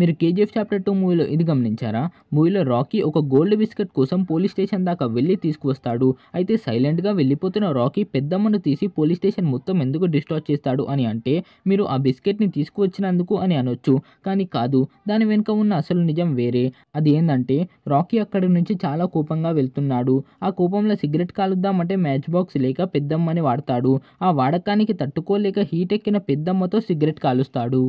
మీరు KGF chapter two మూవీలో ఇది గమనించారా మూవీలో రాకీ ఒక గోల్డ్ బిస్కెట్ కోసం పోలీస్ స్టేషన్ దాకా వెళ్ళి తీసుకువస్తాడు అయితే సైలెంట్గా వెళ్ళిపోతున్న రాకీ పెద్దమ్మను తీసి పోలీస్ స్టేషన్ మొత్తం ఎందుకు డిస్టార్జ్ చేస్తాడు అని అంటే మీరు ఆ బిస్కెట్ని తీసుకువచ్చినందుకు అని అనొచ్చు కానీ కాదు దాని వెనుక ఉన్న అసలు నిజం వేరే అది ఏంటంటే రాకీ అక్కడి నుంచి చాలా కోపంగా వెళ్తున్నాడు ఆ కోపంలో సిగరెట్ కాలుద్దామంటే మ్యాచ్ బాక్స్ లేక పెద్దమ్మని వాడతాడు ఆ వాడకానికి తట్టుకోలేక హీట్ ఎక్కిన పెద్దమ్మతో సిగరెట్ కాలుస్తాడు